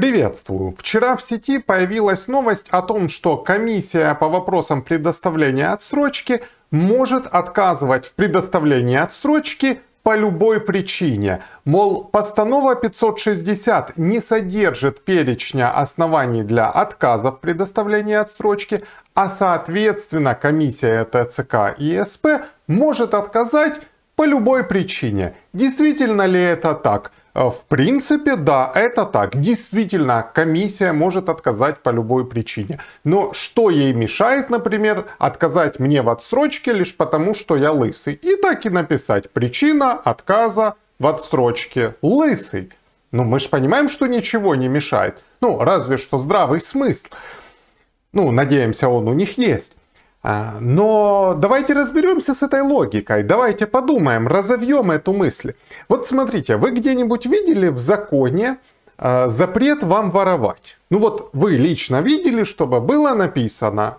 Приветствую! Вчера в сети появилась новость о том, что комиссия по вопросам предоставления отсрочки может отказывать в предоставлении отсрочки по любой причине. Мол, постанова 560 не содержит перечня оснований для отказа в предоставлении отсрочки, а соответственно комиссия ТЦК и СП может отказать по любой причине. Действительно ли это так? Э, в принципе, да, это так. Действительно, комиссия может отказать по любой причине. Но что ей мешает, например, отказать мне в отсрочке лишь потому, что я лысый? И так и написать «Причина отказа в отсрочке лысый». Ну, мы же понимаем, что ничего не мешает. Ну, разве что здравый смысл. Ну, надеемся, он у них есть. А, но давайте разберемся с этой логикой, давайте подумаем, разовьем эту мысль. Вот смотрите, вы где-нибудь видели в законе а, запрет вам воровать? Ну вот вы лично видели, чтобы было написано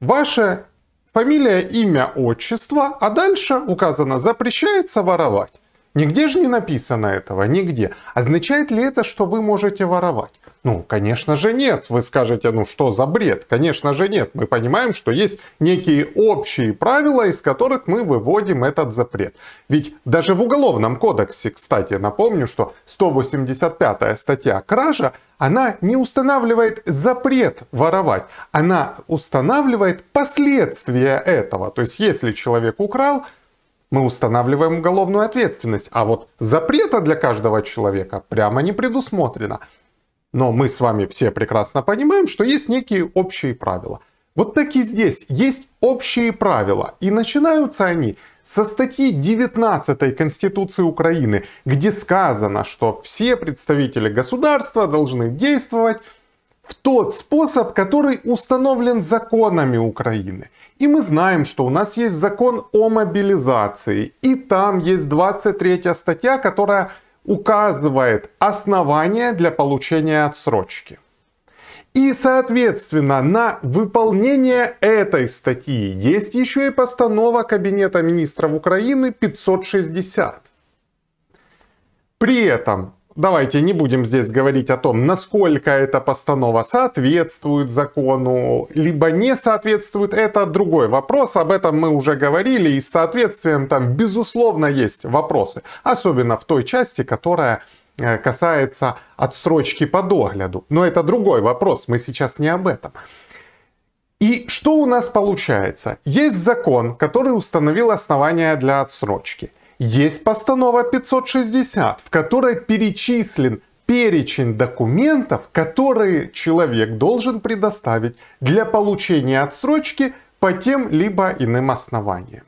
ваше фамилия, имя, отчество, а дальше указано запрещается воровать. Нигде же не написано этого, нигде. Означает ли это, что вы можете воровать? Ну, конечно же нет. Вы скажете, ну что за бред? Конечно же нет. Мы понимаем, что есть некие общие правила, из которых мы выводим этот запрет. Ведь даже в Уголовном кодексе, кстати, напомню, что 185 статья «Кража» она не устанавливает запрет воровать, она устанавливает последствия этого. То есть, если человек украл, мы устанавливаем уголовную ответственность, а вот запрета для каждого человека прямо не предусмотрено. Но мы с вами все прекрасно понимаем, что есть некие общие правила. Вот так и здесь есть общие правила, и начинаются они со статьи 19 Конституции Украины, где сказано, что все представители государства должны действовать в тот способ, который установлен законами Украины. И мы знаем, что у нас есть закон о мобилизации, и там есть 23 статья, которая указывает основания для получения отсрочки. И, соответственно, на выполнение этой статьи есть еще и постанова Кабинета министров Украины 560. При этом Давайте не будем здесь говорить о том, насколько эта постанова соответствует закону, либо не соответствует, это другой вопрос, об этом мы уже говорили, и с соответствием там, безусловно, есть вопросы, особенно в той части, которая э, касается отсрочки по догляду. Но это другой вопрос, мы сейчас не об этом. И что у нас получается? Есть закон, который установил основания для отсрочки – есть постанова 560, в которой перечислен перечень документов, которые человек должен предоставить для получения отсрочки по тем либо иным основаниям.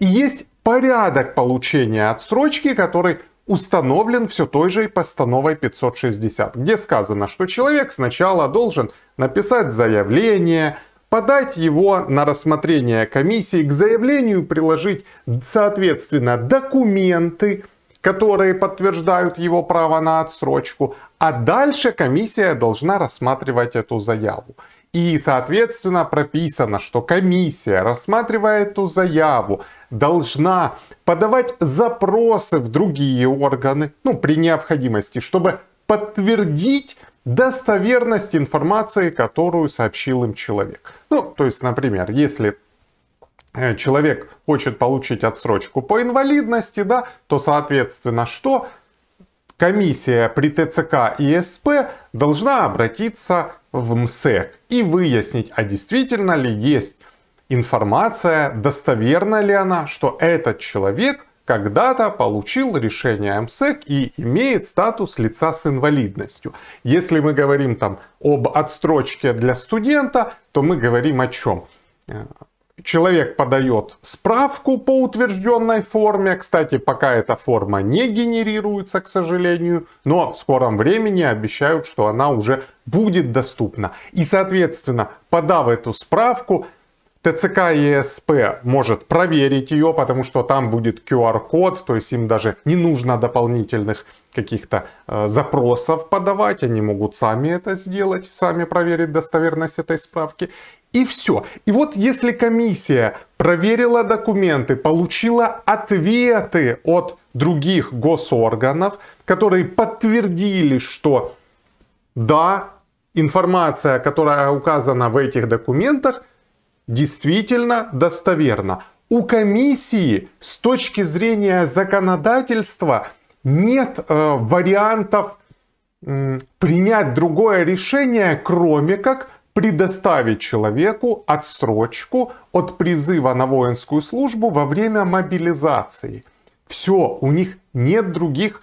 И есть порядок получения отсрочки, который установлен все той же постановой 560, где сказано, что человек сначала должен написать заявление, подать его на рассмотрение комиссии, к заявлению приложить, соответственно, документы, которые подтверждают его право на отсрочку, а дальше комиссия должна рассматривать эту заяву. И, соответственно, прописано, что комиссия, рассматривая эту заяву, должна подавать запросы в другие органы, ну, при необходимости, чтобы подтвердить достоверность информации, которую сообщил им человек. Ну, то есть, например, если э, человек хочет получить отсрочку по инвалидности, да, то, соответственно, что? Комиссия при ТЦК и СП должна обратиться в МСЭК и выяснить, а действительно ли есть информация, достоверна ли она, что этот человек – когда-то получил решение МСЭК и имеет статус лица с инвалидностью. Если мы говорим там об отстрочке для студента, то мы говорим о чем? Э, человек подает справку по утвержденной форме. Кстати, пока эта форма не генерируется, к сожалению, но в скором времени обещают, что она уже будет доступна. И, соответственно, подав эту справку, ТЦК ЕСП может проверить ее, потому что там будет QR-код, то есть им даже не нужно дополнительных каких-то э, запросов подавать, они могут сами это сделать, сами проверить достоверность этой справки. И все. И вот если комиссия проверила документы, получила ответы от других госорганов, которые подтвердили, что да, информация, которая указана в этих документах, действительно достоверно. У комиссии с точки зрения законодательства нет э, вариантов э, принять другое решение, кроме как предоставить человеку отсрочку от призыва на воинскую службу во время мобилизации. Все, у них нет других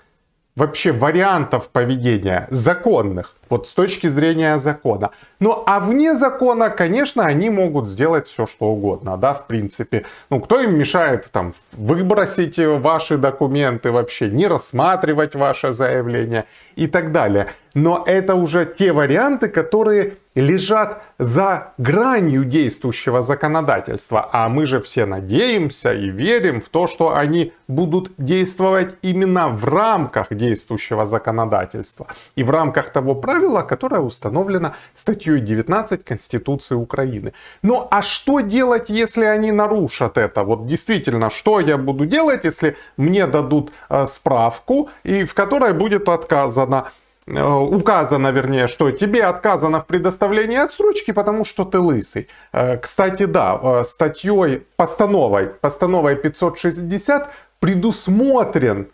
вообще вариантов поведения законных вот с точки зрения закона. Ну а вне закона, конечно, они могут сделать все, что угодно, да, в принципе. Ну кто им мешает там выбросить ваши документы вообще, не рассматривать ваше заявление и так далее. Но это уже те варианты, которые лежат за гранью действующего законодательства. А мы же все надеемся и верим в то, что они будут действовать именно в рамках действующего законодательства и в рамках того правила, правило, которое установлено статьей 19 Конституции Украины. Ну а что делать, если они нарушат это? Вот действительно, что я буду делать, если мне дадут э, справку, и в которой будет отказано э, указано, вернее, что тебе отказано в предоставлении отсрочки, потому что ты лысый. Э, кстати, да, статьей, постановой, постановой 560 предусмотрен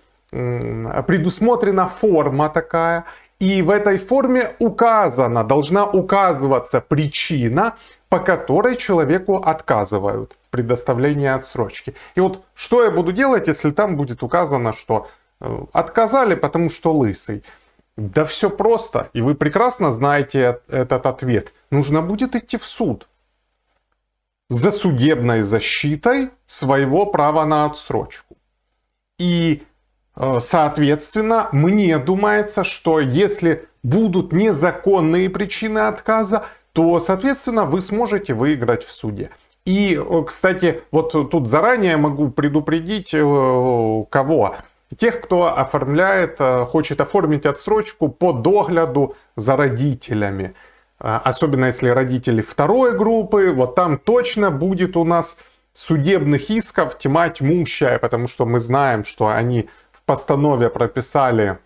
предусмотрена форма такая, и в этой форме указана должна указываться причина, по которой человеку отказывают в предоставлении отсрочки. И вот что я буду делать, если там будет указано, что э, отказали, потому что лысый? Да все просто, и вы прекрасно знаете этот ответ. Нужно будет идти в суд за судебной защитой своего права на отсрочку. И Э, соответственно, мне думается, что если будут незаконные причины отказа, то, соответственно, вы сможете выиграть в суде. И, э, кстати, вот тут заранее могу предупредить э, кого? Тех, кто оформляет, хочет оформить отсрочку по догляду за родителями. Особенно если родители второй группы, вот там точно будет у нас судебных исков тьма тьмущая, потому что мы знаем, что они постанове прописали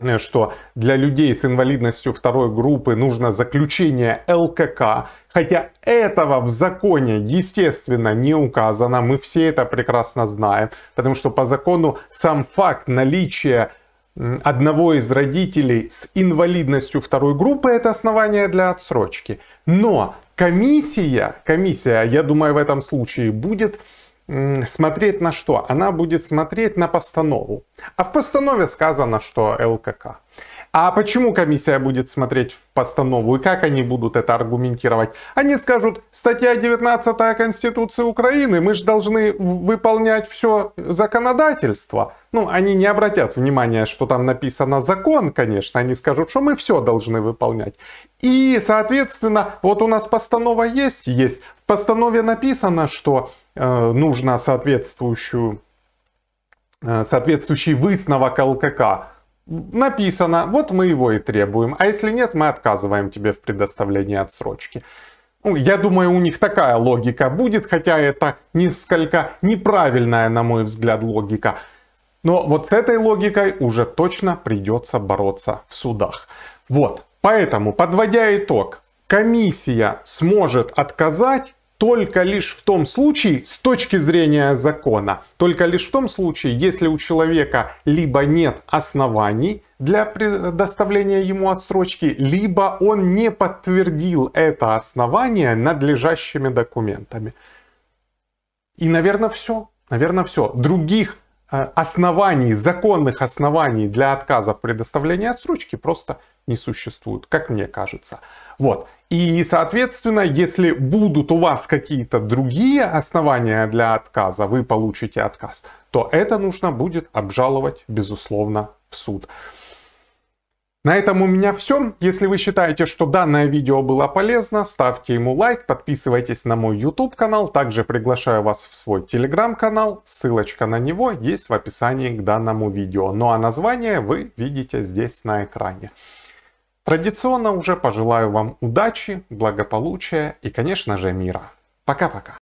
э, что для людей с инвалидностью второй группы нужно заключение ЛКК, хотя этого в законе, естественно, не указано, мы все это прекрасно знаем, потому что по закону сам факт наличия одного из родителей с инвалидностью второй группы это основание для отсрочки. Но комиссия, комиссия, я думаю, в этом случае будет смотреть на что? Она будет смотреть на постанову. А в постанове сказано, что ЛКК. А почему комиссия будет смотреть в постанову и как они будут это аргументировать? Они скажут, статья 19 Конституции Украины, мы же должны выполнять все законодательство. Ну, они не обратят внимания, что там написано закон, конечно, они скажут, что мы все должны выполнять. И, соответственно, вот у нас постанова есть, есть. В постанове написано, что э, нужно соответствующую, э, соответствующий высновок ЛКК написано, вот мы его и требуем, а если нет, мы отказываем тебе в предоставлении отсрочки. Ну, я думаю, у них такая логика будет, хотя это несколько неправильная, на мой взгляд, логика. Но вот с этой логикой уже точно придется бороться в судах. Вот, поэтому, подводя итог, комиссия сможет отказать только лишь в том случае, с точки зрения закона, только лишь в том случае, если у человека либо нет оснований для предоставления ему отсрочки, либо он не подтвердил это основание надлежащими документами. И, наверное, все. Наверное, все. Других Э, оснований, законных оснований для отказа в предоставлении отсрочки просто не существует, как мне кажется. Вот. И, соответственно, если будут у вас какие-то другие основания для отказа, вы получите отказ, то это нужно будет обжаловать, безусловно, в суд. На этом у меня все. Если вы считаете, что данное видео было полезно, ставьте ему лайк, подписывайтесь на мой YouTube канал. Также приглашаю вас в свой Telegram канал. Ссылочка на него есть в описании к данному видео. Ну а название вы видите здесь на экране. Традиционно уже пожелаю вам удачи, благополучия и, конечно же, мира. Пока-пока.